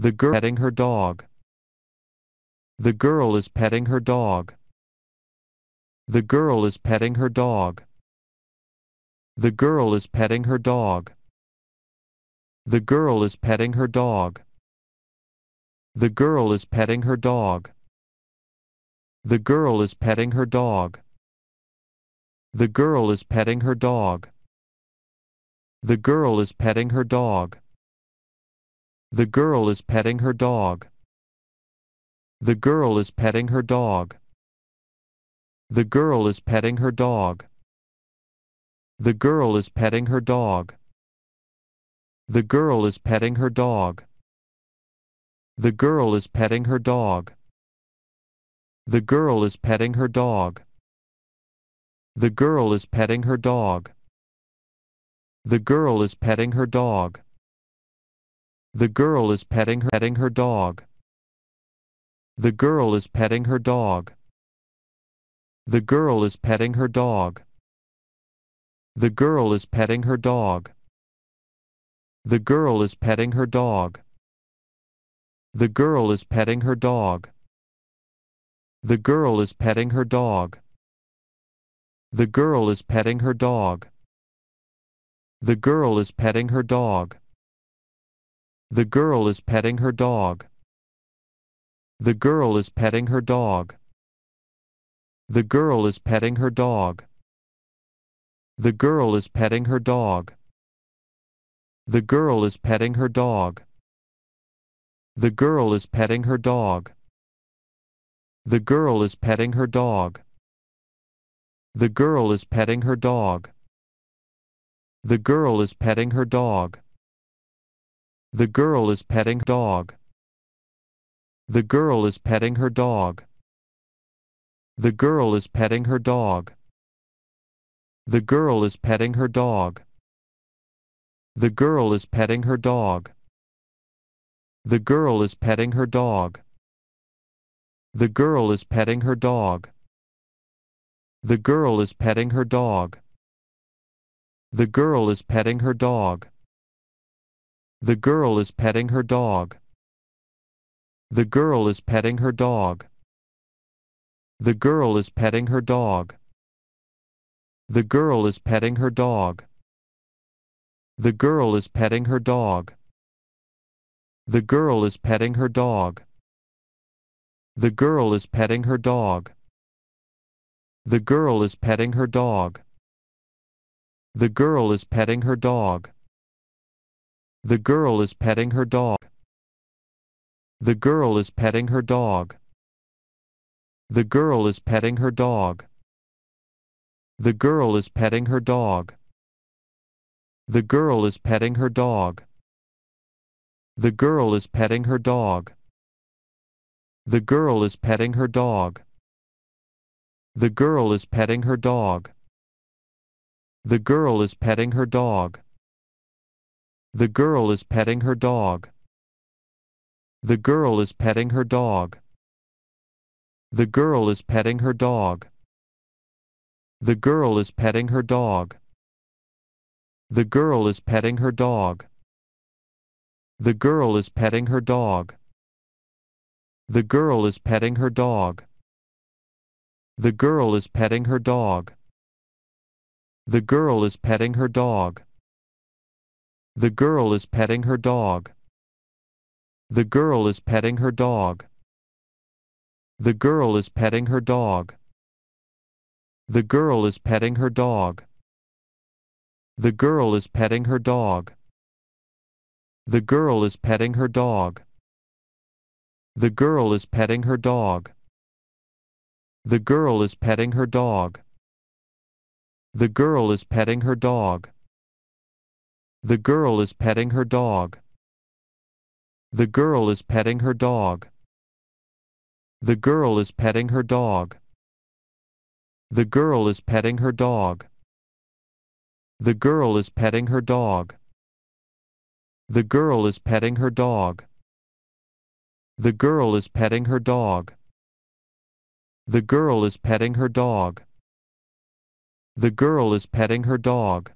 The girl petting her dog. The girl is petting her dog. The girl is petting her dog. The girl is petting her dog. The girl is petting her dog. The girl is petting her dog. The girl is petting her dog. The girl is petting her dog. The girl is petting her dog. The girl is petting her dog. The girl is petting her dog. The girl is petting her dog. The girl is petting her dog. The girl is petting her dog. The girl is petting her dog. The girl is petting her dog. The girl is petting her dog. The girl is petting her dog. The girl is petting her, petting her dog. The girl is petting her dog. The girl is petting her dog. The girl is petting her dog. The girl is petting her dog. The girl is petting her dog. The girl is petting her dog. The girl is petting her dog. The girl is petting her dog. The girl is petting her dog. The girl is petting her dog. The girl is petting her dog. The girl is petting her dog. The girl is petting her dog. The girl is petting her dog. The girl is petting her dog. The girl is petting her dog. The girl is petting her dog. The girl is petting dog. The girl is petting her dog. The girl is petting her dog. The girl is petting her dog. The girl is petting her dog. The girl is petting her dog. The girl is petting her dog. The girl is petting her dog. The girl is petting her dog. The girl is petting her dog. The girl is petting her dog. The girl is petting her dog. The girl is petting her dog. The girl is petting her dog. The girl is petting her dog. The girl is petting her dog. The girl is petting her dog. The girl is petting her dog. The girl is petting her dog. The girl is petting her dog. The girl is petting her dog. The girl is petting her dog. The girl is petting her dog. The girl is petting her dog. The girl is petting her dog. The girl is petting her dog. The girl is petting her dog. The girl is petting her dog. The girl is petting her dog. The girl is petting her dog. The girl is petting her dog. The girl is petting her dog. The girl is petting her dog. The girl is petting her dog. The girl is petting her dog. The girl is petting her dog. The girl is petting her dog. The girl is petting her dog. The girl is petting her dog. The girl is petting her dog. The girl is petting her dog. The girl is petting her dog. The girl is petting her dog. The girl is petting her dog. The girl is petting her dog. The girl is petting her dog. The girl is petting her dog. The girl is petting her dog. The girl is petting her dog. The girl is petting her dog. The girl is petting her dog. The girl is petting her dog. The girl is petting her dog. The girl is petting her dog.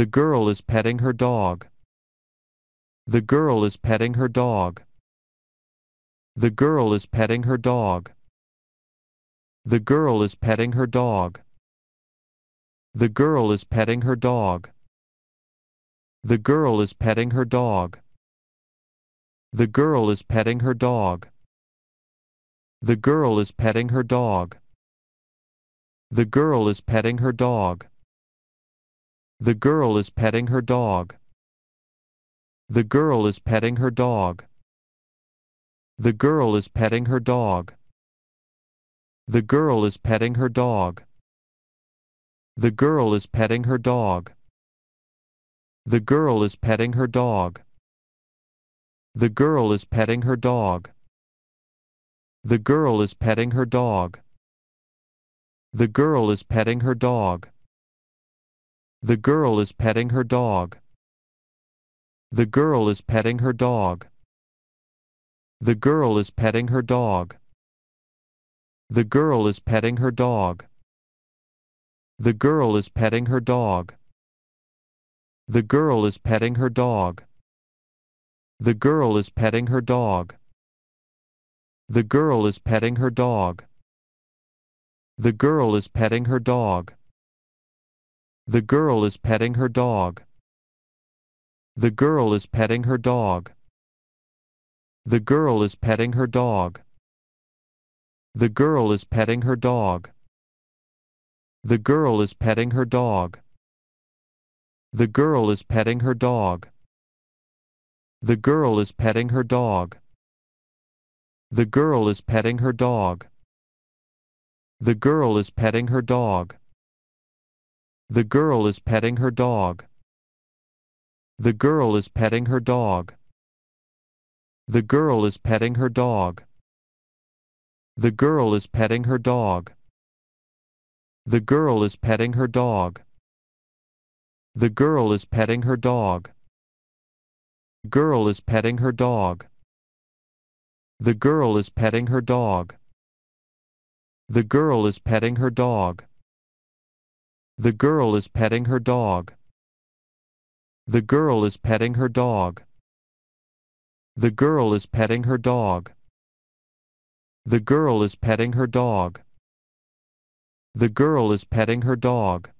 The girl is petting her dog. The girl is petting her dog. The girl is petting her dog. The girl is petting her dog. The girl is petting her dog. The girl is petting her dog. The girl is petting her dog. The girl is petting her dog. The girl is petting her dog. The girl is petting her dog. The girl is petting her dog. The girl is petting her dog. The girl is petting her dog. The girl is petting her dog. The girl is petting her dog. The girl is petting her dog. The girl is petting her dog. The girl is petting her dog. The girl is petting her dog. The girl is petting her dog. The girl is petting her dog. The girl is petting her dog. The girl is petting her dog. The girl is petting her dog. The girl is petting her dog. The girl is petting her dog. The girl is petting her dog. The girl is petting her dog. The girl is petting her dog. The girl is petting her dog. The girl is petting her dog. The girl is petting her dog. The girl is petting her dog. The girl is petting her dog. The girl is petting her dog. The girl is petting her dog. The girl is petting her dog. The girl is petting her dog. The girl is petting her dog. The girl is petting her dog. The girl is petting her dog. The girl is petting her dog. Girl is petting her dog. The girl is petting her dog. The girl is petting her dog. The girl is petting her dog. The girl is petting her dog. The girl is petting her dog. The girl is petting her dog. The girl is petting her dog.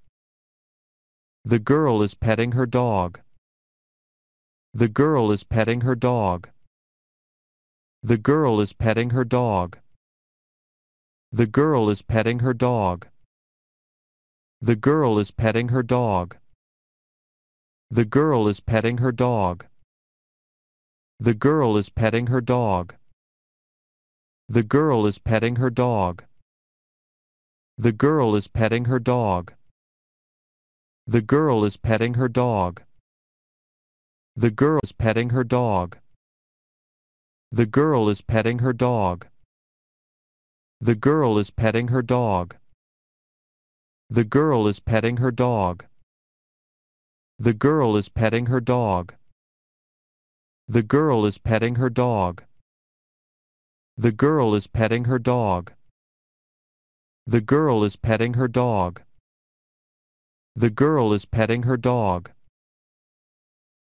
The girl is petting her dog. The girl is petting her dog. The girl is petting her dog. The girl is petting her dog. The girl is petting her dog. The girl is petting her dog. The girl is petting her dog. The girl is petting her dog. The girl is petting her dog. The girl is petting her dog. The girl is petting her dog. The girl is petting her dog. The girl is petting her dog. The girl is petting her dog. The girl is petting her dog. The girl is petting her dog. The girl is petting her dog. The girl is petting her dog. The girl is petting her dog.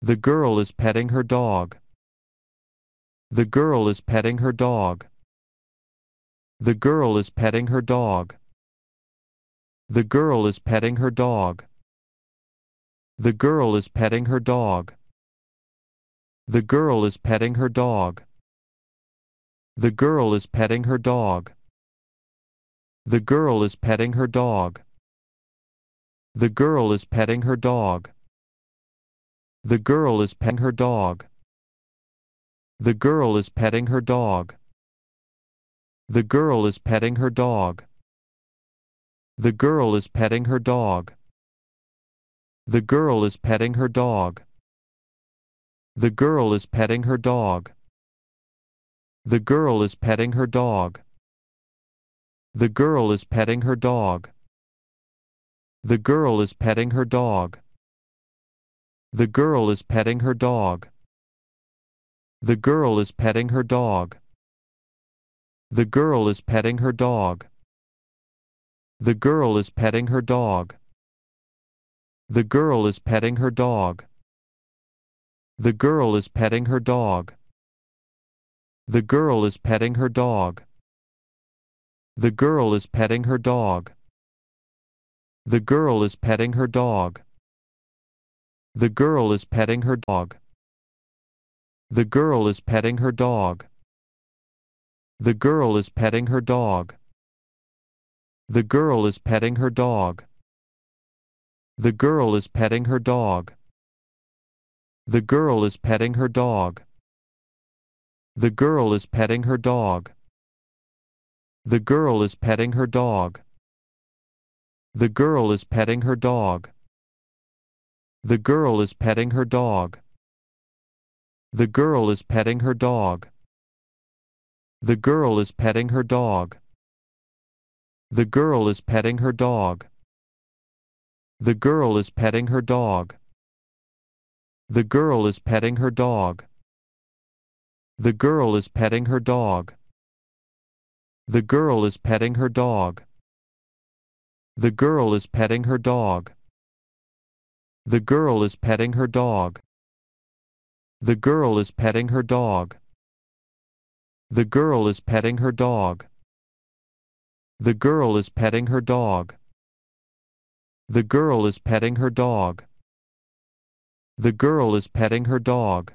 The girl is petting her dog. The girl is petting her dog. The girl is petting her dog. The girl is petting her dog. The girl is petting her dog. The girl is petting her dog. The girl is petting her dog. The girl is petting her dog. The girl is petting her dog. The girl is petting her dog. The girl is petting her dog. The girl is petting her dog. The girl is petting her dog. The girl is petting her dog. The girl is petting her dog. The girl is petting her dog. The girl is petting her dog. The girl is petting her dog. The girl is petting her dog. The girl is petting her dog. The girl is petting her dog. The girl is petting her dog. The girl is petting her dog. The girl is petting her dog. The girl is petting her dog. The girl is petting her dog. The girl is petting her dog. The girl is petting her dog. The girl is petting her dog. The girl is petting her dog. The girl is petting her dog. The girl is petting her dog. The girl is petting her dog. The girl is petting her dog. The girl is petting her dog. The girl is petting her dog. The girl is petting her dog. The girl is petting her dog. The girl is petting her dog. The girl is petting her dog. The girl is petting her dog. The girl is petting her dog. The girl is petting her dog. The girl is petting her dog. The girl is petting her dog. The girl is petting her dog. The girl is petting her dog. The girl is petting her dog. The girl is petting her dog. The girl is petting her dog. The girl is petting her dog.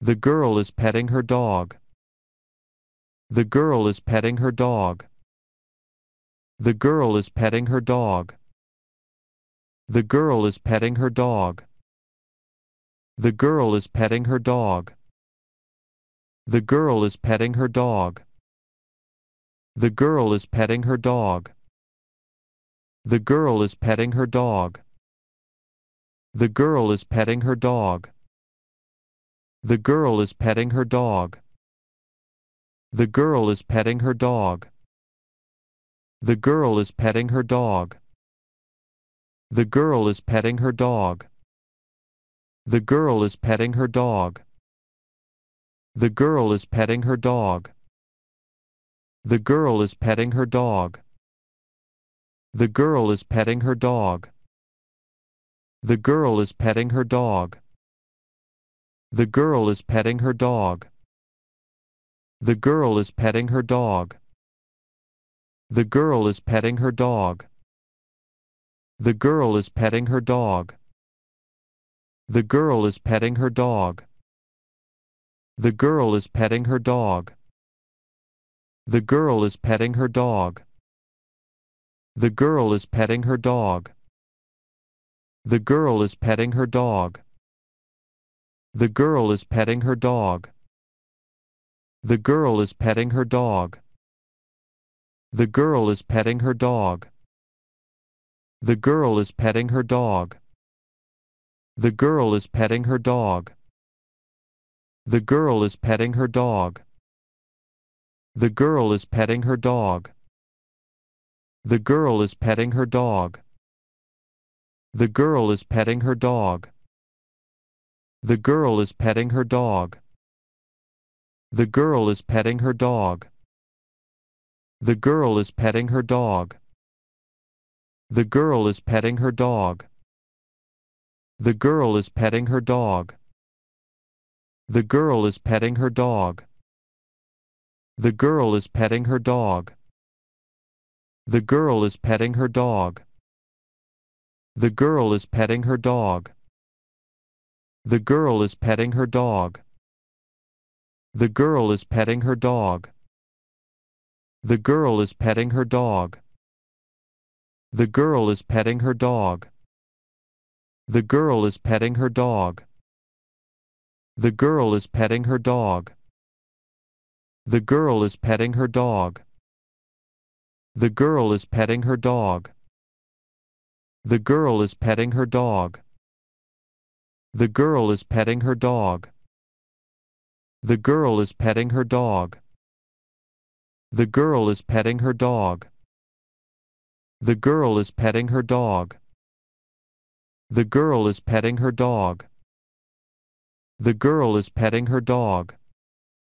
The girl is petting her dog. The girl is petting her dog. The girl is petting her dog. The girl is petting her dog. The girl is petting her dog. The girl is petting her dog. The girl is petting her dog. The girl is petting her dog. The girl is petting her dog. The girl is petting her dog. The girl is petting her dog. The girl is petting her dog. The girl is petting her dog. The girl is petting her dog. The girl is petting her dog. The girl is petting her dog. The girl is petting her dog. The girl is petting her dog. The girl is petting her dog. The girl is petting her dog. The girl is petting her dog. The girl is petting her dog. The girl is petting her dog. The girl is petting her dog. The girl is petting her dog. The girl is petting her dog. The girl is petting her dog. The girl is petting her dog. The girl is petting her dog. The girl is petting her dog. The girl is petting her dog. The girl is petting her dog. The girl is petting her dog. The girl is petting her dog. The girl is petting her dog. The girl is petting her dog. The girl is petting her dog. The girl is petting her dog. The girl is petting her dog. The girl is petting her dog. The girl is petting her dog. The girl is petting her dog. The girl is petting her dog. The girl is petting her dog. The girl is petting her dog. The girl is petting her dog. The girl is petting her dog. The girl is petting her dog. The girl is petting her dog. The girl is petting her dog. The girl is petting her dog. The girl is petting her dog. The girl is petting her dog. The girl is petting her dog. The girl is petting her dog. The girl is petting her dog. The girl is petting her dog. The girl is petting her dog. The girl is petting her dog. The girl is petting her dog.